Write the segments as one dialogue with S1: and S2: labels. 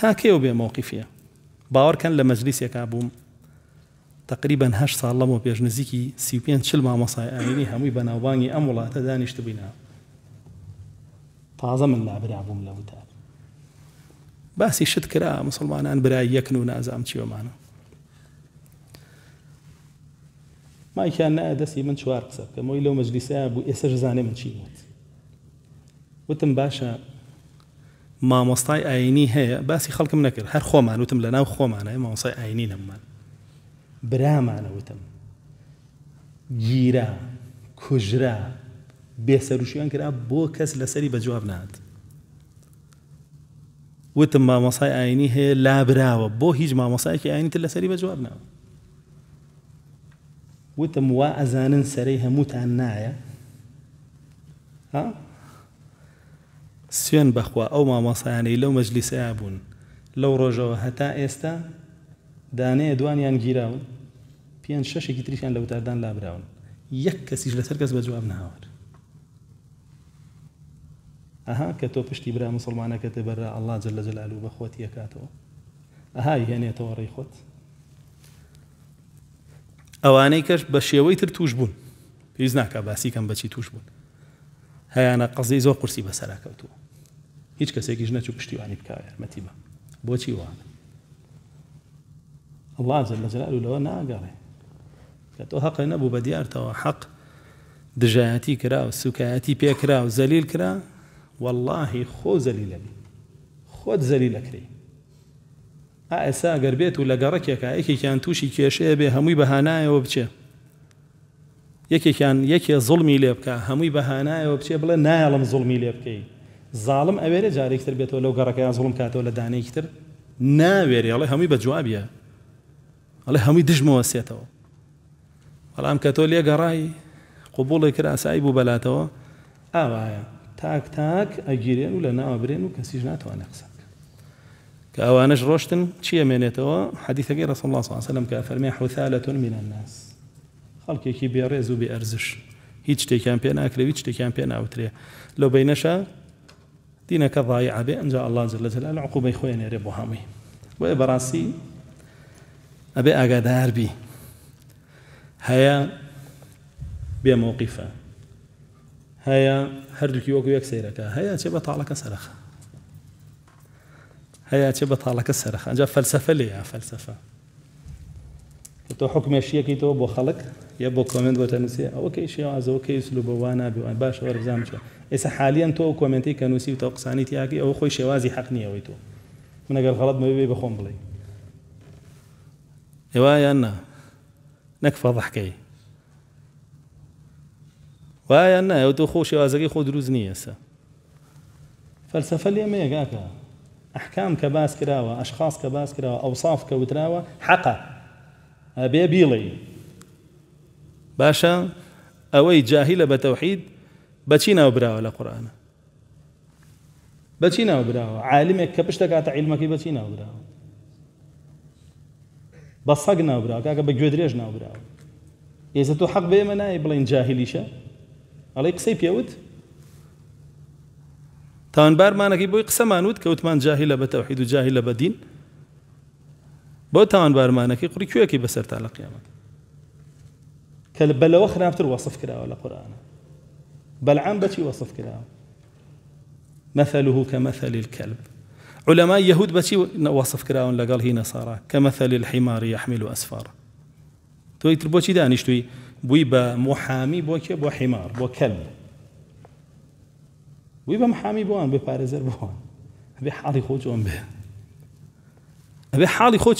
S1: تا کێو بێ مووقفە باوەڕکەن لە مەجلیسێکا بووم تقریبان هەش ساڵ لەمەوە پێش نزیکی سیپیان چل مامەسای ئامینی هەمووی بەناوبانگی ئەم وڵاتە دانیشت بووینە تازە من لابرا بووم لە وتە باسی شت کرا مسلمانان برای یەکن و نازام چیوەمانە مایکیان نایە دەستی من چوار قسە بکەم مۆی لەو مەجلیسە بوو ئێسەش زانێ من چی وتم باشە ما مامۆستای هي هەیە خلق خەڵکم هر خو معنا وتم لنا وخو معنا ما ناو خۆمانە مامۆستای برا معنا وتم جيرا كجرا بيسر کرا بۆ کەس كس لسري بجواب نات وتم ما ئاینی هەیە هي لا برا مامۆسایکی هيج ما لەسەری كي جواب تلسري بجواب وا وتم وازانن سريها متعنايا ها سوێن بەخوا ئەو مامەسایانەی لەو مەجلیسەیە بوون لەو ڕۆژەوە هەتا ئێستا دانەیە دوانیان گیراون پێیان شەشێکی تریشیان لە وتاردان لابراون یەک کەسیش لەسەر کەس بە جواب ناوەر ئەها کە تۆ پشتی برا مسلمانەکەتە بەرا ئەلله جل لە جلالو بەخۆت یەکاتەوە ئەهای هێنێتەوە ڕێی خۆت ئەوانەی کەش بە شێوەی تر توش بوون پێویست ناکە باسی کەم بەچی توش بوون هەیەە قەزی زۆر قورسی بەسەراکەوتووە هیچ کەسێکیش نەچوو پشتیوانی بکە یارمەتی بە بۆچی وانە الله زل لەجلال و لەوە ناگەڕێ کە تۆ حەق نەبوو بە دیارتەوە حەق دژایەتی کرا و سوکایەتی پێکرا و زەلیل کرا واللهی خۆ زەلی لەبی خۆت زەلی لەکری ئاسا گەر بێت و لەگەڕکێکە یەکێکیان تووشی کێشەیە بێ هەمووی بەهانایەوە بچێ یەکێکیان یەکێ زڵمی لێ بکە هەمووی بەهانایەوە بچێ بڵێ نایڵم زڵمی لێ بکەیت زاڵم ئەوێرە جارێکتر بێتەوە لەو گەڕەکەیان زڵم کاتەوە لە دانەیەکتر ناوێریڵێ هەمووی بە جوابە ئەڵێ هەمووی دژمەوە سێتەوە بەڵام کە تۆ لێگەڕایی قوبوڵی کراسایی بوو بەلاتەوە ئاوایە تاک تاک ئەگیرێن و لە ناوە برێن و کەسیش ناتوانە قسە کە ئەوانش ڕۆشتن چیە مێنێتەوە حەدیثەکەی ڕسم الله سانسە لەم کە فەرمی حوثالەتون من الناس خەڵکێکی بێڕێز و بێ ئەرزش هیچ شتێکیان پێ ناکرێ هیچ شتێکیان پێ ناوترێ لەو بینەشە دينك ضايع به ان جاء الله جل جلاله عقوبه خوين يا بو همي ابي اغادار بي هيا بموقفه هيا هردوكي وكو يك سيرك هيا چه طالك سرخ هيا چه طالك سرخ انجا فلسفه يا فلسفه تو حكم الشيء كي تو بو خلق یە بۆ کمنت بۆتە نووسێ ئەوەکەی شێوازەوە کەی سلو بەوا نابێوان باش وەرزان بچە ئێستا حالیان تو کۆمنتی کە نووسی و تە قسانی تیاکی ئەوە خۆی شێوازی حەق نیەوەی تۆ منەگەر غەڵت مەوێ بەخۆم بڵێ ئێوە یان نا نەک فەضحکەی وایە نا ئەو تو خۆ شێوازەکەی خۆ دروست نیە ئێستا فەلسفە لێمەیە گاکە ئەحکام کە باس کراوە ئەشخاص کە باس کراوە ئەوساف کە وتراوە حەقە ئەبێ بیڵێ باشە ئەوەی جاهی لە بەتەوحید بەچی ناو براوە لە قورآانە بەچی ناو براوە عالمێک کە پشتە کاتە عیلمەکەی بەچی ناو براوە بە سەگ ناو براوە کاکە بە گوێ درێژ ناو براوە ئێزە تۆ حەق بێمە نایە بڵین جاهلیشە ئەڵی قسەی پێوت تاوانبارمانەکەی بۆی قسەمانوت کە وتمان جاهی لە بەتەوحید و جاهی لە بەدین بۆ تاوانبارمانەکەی قڕی کوێکی بەسەر تا لە قیامەت وخنا بتر وصف وەصف ولا قرآن بل عم بتي وصف کراوە مثله كمثل الكلب علماء يهود بتي وصف ولا قال هنا صار كمثل الحمار يحمل أسفارا توي تر بۆچی دانیشتووی بووی محامي محامی بۆ کێ بو حیمار بۆ کەلب بووی بە محامی بوان بێ پارێزەر به ئەبێ حاڵی به چۆن بێ ئەبێ حاڵی خۆ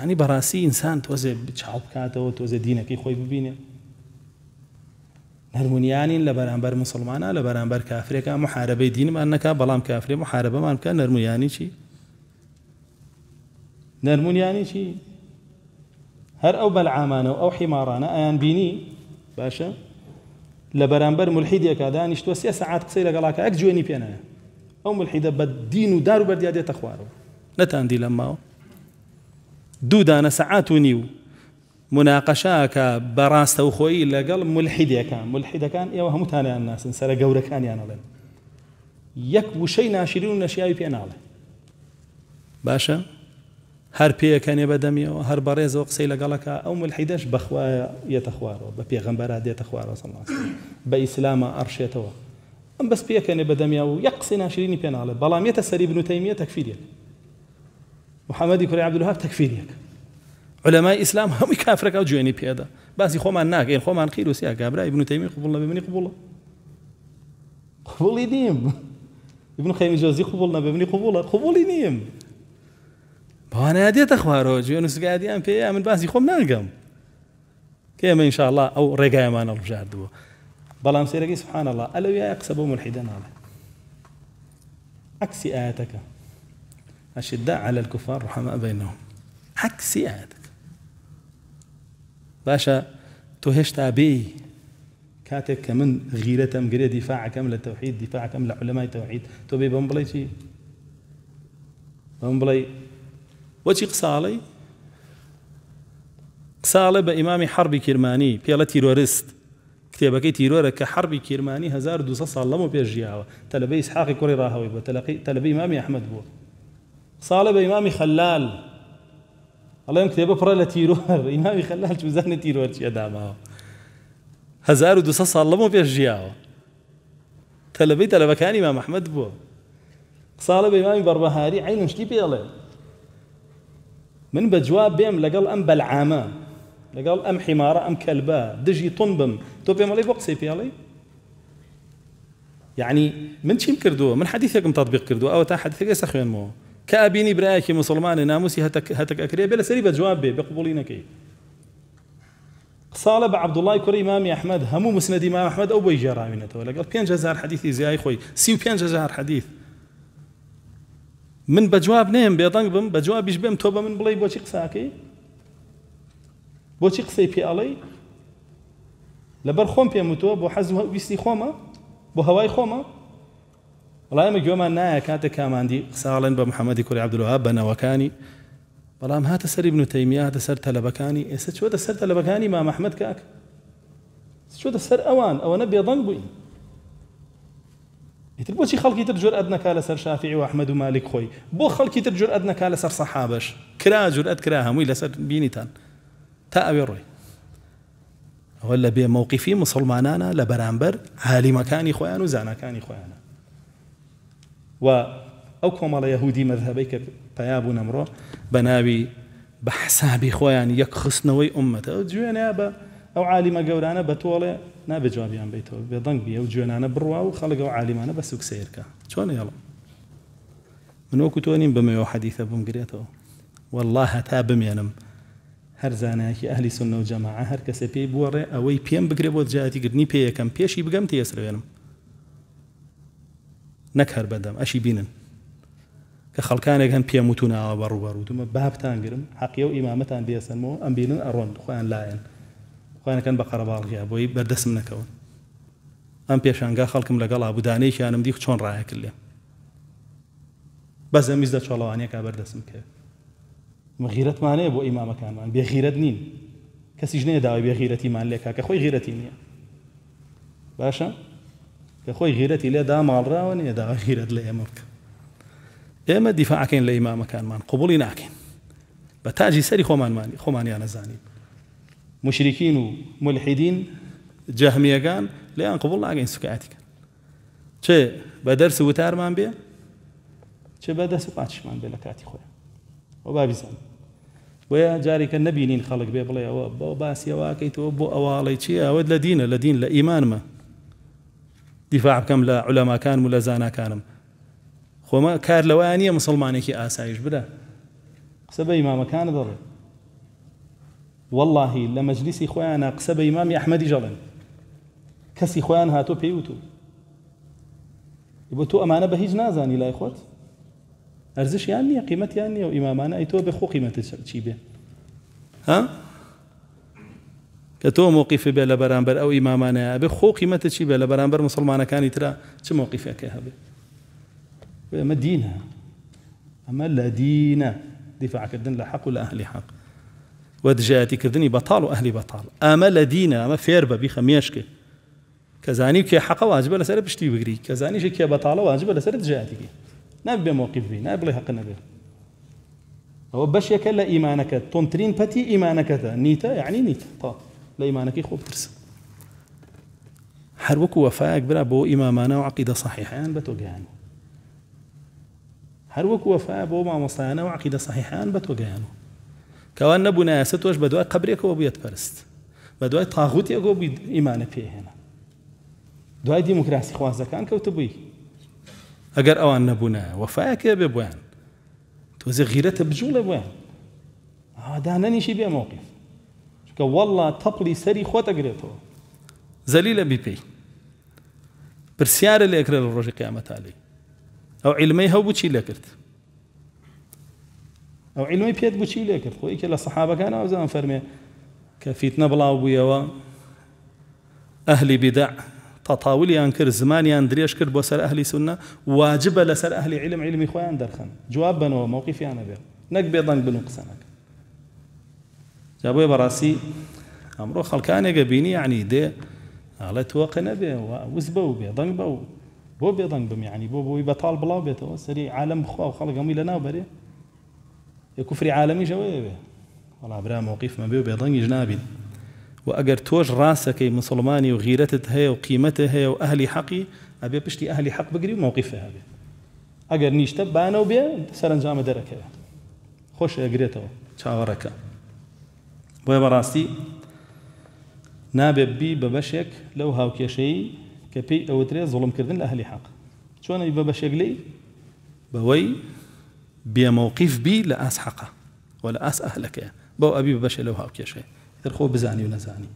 S1: هەنی بەڕاستی ئینسان تۆزێ چاو بکاتەوە تۆزە دینەکەی خۆی ببینێ هەرمونیانین لە بەرامبەر مسلمانە لە بەرامبەر کافرێکە محاربەی دینمان نەکە بەڵام کافرێ محاربەمان بکە نەرمویانی چی نەرمونیانی چی هەر ئەو بەلعامانە و ئەو حیماڕانە ئەیان بینی باشە لە بەرامبەر ملحیدێکا دانیشتوە سێ سعات قسەی لەگەڵاکە ئەک جوێنی پێنایە ئەو ملحیدە بە دین و دار و بەردیا دێتە خوارەوە نەتاندی لەماوە دو دانا ساعات ونيو مناقشاك براست وخوي الا قال ملحد يا كان ملحد كان يا وهم ثاني الناس سر جورا كان يا نظن يك وشي ناشرين نشياي في ناله باشا هر بي كان يبدم يا هر بريز وقسي لا قالك ام الحداش بخوايا يتخواروا ببي غنبر هذه يتخواروا صلى الله عليه وسلم باسلام ارشيتوا ام بس بي كان يبدم يا يقسي ناشرين في ناله بلا ميت سري ابن تيميه تكفيريا محەممەدی کوری هم کافر علەمای ئیسلام هەمووی کافرەکە جوێنی من باسی خۆمان ناکەین خۆمان قیر وسییا کابرای بن تەیمی قوبڵە ببنی قوبڵە قوبڵی دیم ابن جازی ببینی خەیمی جۆزی قوبڵ نەبنی قوبڵە قوبڵی نیم بەوانەیە دێتە خوارەوە جوێن سگادیان پێ من باسی خۆم ناگەم کە ئێمە انشاءله ئەو ڕێگایمانە ڕژاردووە بەڵام سێرەگەی سبحان الله قسە بۆ منحیدە ناڵێ عكسي آياتك أشداء على الكفار رحماء بينهم عكس سيادك باشا تو بي كاتك كمن غيرتم مقرية دفاع كامل التوحيد دفاع كامل علماء التوحيد تو بي بمبلي شي بمبلي وشي قصالي قصالي بإمام حربي كرماني بيالا تيرورست تیرۆریست کتێبەکەی تیرۆرە كيرماني هزار دوسة صلى الله عليه وسلم تلبي إسحاق كوري راهوي تلبي إمامي أحمد مامی صالة بإمامي خلال الله يمكن يبقى فرلا تيروهر إمامي خلال شو زانة تيروهر شي أدامه هزار ودوسة صالة مو بيش جياوه تلبي تلبي كان إمام أحمد بو صالة بإمامي بربهاري عين مشتي بيالي من بجواب بيم لقل أم بلعامة لقل أم حمارة أم كلبة دجي طنبم تو بيم علي بقسي بيالي يعني من تشيم كردوه من حديثك من تطبيق كردو أو تا حديثك يسخين مو كابيني ئابینی مسلمان ناموسي هتك هتك اكري بلا لە بجواب بي جواب كي إيه؟ صالب عبد الله كري إمام أحمد همو مسند إمام أحمد أو بيجي راوينته ولا قال بينج جزار حديث زي اي خوي سي بينج جزار حديث من بجواب نيم بيضنق بم بجواب بم توبة من بلاي بوشي قساكي بۆچی قسەی پێڵی لەبەر خۆم پێم وتووە بۆ حەز ویستی خوما, بو هواي خوما بەڵامە گوێمان نایە کاتێک کاماندی ساڵێن بە محەممەدی کوری عبدلوها بەنەوەکانی بەڵام هات سر بنوتەیمیا هاتە هات سر ئێستا إيه، چۆدە سەر تەلەبەکانی مامەحمد کاک چۆدە سەر ئەوان ئەوەنە بێدەنگ بووین ئیتر بۆچی خەڵکی تر جورئەت نەکا لەسەر شافعی و ئەحمد و مالک خۆی بۆ خەڵکی تر جورئەت نەکا لەسەر سەحابش کرا جورئەت کرا هەمووی اد بینیتان تا سر بينيتان ئەوە لە بێ مەوقیفی مسلمانانە لە بەرامبەر عالیمەکانی خۆیان كاني زانەکانی و ئەو کۆمەڵە یهودی مەذهبەی کە پیابوو نەمڕۆ بە ناوی بە حسابی خۆیان یەک خستنەوەی عمەتە ئەو جوێنە بە ئەو عالیمە گەورانە بە تۆڵێ نابێجوابیان بیتەوە بێدەنگ بی ئەو جوێنانە بڕوا و خەڵک ئەو عالیمانە بە سوکسیرکە چۆن هێڵ منۆکو تۆ نیم بمەوە حەدیثە بم گرێتەوە والله هەتا بمێنم هەر زانایکی ئەهلی سنە و جەماع هەر کەسە پێی بوەڕێ ئەوەی پێم بگرێ بۆ جااتی گرنی پێیەکەم پێشی بگەم تێسرێنم نەک هەر بەدەم ئەشی بینن کە خەڵکانێک هەم پێم وتونناوە بە ڕوبەر وتمە بابتان گرم حەقیە و ئیمامەتان بێسنەوە ئەم بینن ئەڕۆن خۆیان لایەن خۆیانەکەن بە قەرەباڵغیا بۆی بەردەسم نەکەون ئەم پێشانگا خەڵکم لەگەڵ ئابودانەیەکیانم دی چۆن ڕایەکرد لێ بەزە میزدە چۆڵەوانیەکە بەردەسم کرد مغیرەتمانەیە بۆ ئیمامەکانمان بێغیرت نین کەسی ژنێ داوای بێغیرەتیمان لێکا کە خۆی غیرەتی نییە باشە يا خوي غيرت إلى دا مال راون يا دا غيرت لإمامك إما إيه دفاع كين لإمام كان مان قبولي ناكين بتاجي سري خومان مان خومان يا زاني مشركين وملحدين جهمية كان لا قبول الله عين سكاتك شيء بدر سوتار مان بيه شيء بدر سقاتش مان بيه لكاتي خوي وبابي زاني ويا جاري كان نبي نين خلق بيه بلا يا باسي وابو اوالي شيء ود لدينا لدين لايمان ما دفاع بكم لا علماء كان ولا زانا كانم خو ما كار لواني ئاسایش كي آسايش بە ئیمامەکانە دەڵێ واللهی ضر والله خۆیانە قسە بە ئیمامی ئەحمەدی جەڵێن کەسی خۆیان هاتۆ پێیوتو بۆ تۆ ئەمانە بە هیچ نازانی لای خۆت ئەرزشیان يعني، نییە قیمەتیان يعني، نییە و ئیمامانە بخو تۆ بە ها؟ تو موقف به لبران بر او امامانه به خو قیمت چی به لبران بر بەرامبەر مسلمانەکانی ترا چه موقف چ مۆقیفەکە هەبێ ئەمە دینە ئەمە دفاع کردن دیفاعکردن لە حەق و لە ئەهلی حەق وەدژایەتیکردنی بطال و ئەهلی بەتاڵ ئەمە لە دینە ئەمە فێر بە بیخە مێشکێ کەزانی کێ حەق واجبە لەسەر پشتی بگری کەزانیشی کێ بەتاڵە واجبە لەسەر دژایەتیگی نابێ مۆقیفی نابڵێ حق نەبێت هو بەشێکە لە ايمانك تونترین پەتی ايمانك نیتە يعني نیتە تا لا ئیمانەکەی خۆ بترسە هەر وفاك برا بو إمامانا وعقيدة صحيحة أن بە تۆگەیان هەر بو ما مصانا وعقيدة صحيحة أن صحیحیان بە تۆگەیان و کەوان نەبوو قبرك وبيت بە دوای طاغوت يقو پەرست بە دوای تاغوتێکۆ بووی ئیمانە پێهێنا دوای دیموکراسی خوازەکان کەوتە بووی ئەگەر ئەوان نەبوونە وەفاەکە بێ بۆیان تۆزە آه بجوڵە نشي ئادانەنیشی موقف کە وەڵا تەپڵی سەری خۆتە گرێتەوە زەلی لە بیپی پرسیارە لێکرێت لە ڕۆژی قیامەتالی ئەو عیلمەی هەبوو چی لەکرد ئەو عیلمەی پێت خوی که لصحابه کە لە زمان فرمی که فیتن بلاو بڵاو و ئەهلی بدع تطاولی انکر زمانی اندریش کرد با سر ئەهلی سونە واجب لسر ئەهلی علم علمی خوی اندرخن جواب بنو موقفی انا نەک نک بن بنو قسەنەکە جابوا براسي امرو خلكاني قبيني يعني دي على توقنا به وزبو به ضن بو بو بي ضن بم يعني بو بو يبطال بلا بيته سري عالم خو خلق امي لنا بري يا كفري عالمي جواب والله برا موقف ما بيو بيضن جنابي واجر توج راسك مسلماني وغيرتت هي وقيمته هي واهلي حقي ابي بشتي اهلي حق بجري موقفها هذا اجر نيشتب انا وبيا سرنجام دركه خوش اجريته تشاوركه بۆیە بەڕاستی نابێت بی بە بەشێک لەو هاوکێشەی کە پێی ئەوترێ زوڵمکردن لە هەلی حەق چۆن بە بەشێک لی بەوەی بێمەوقیف بی لە ئاس حەقە وە لە ئاس ئەهلەکەیە بەو ئەبی بەشێ لەو هاوکێشەیە ترخۆ بزانی و نەزانی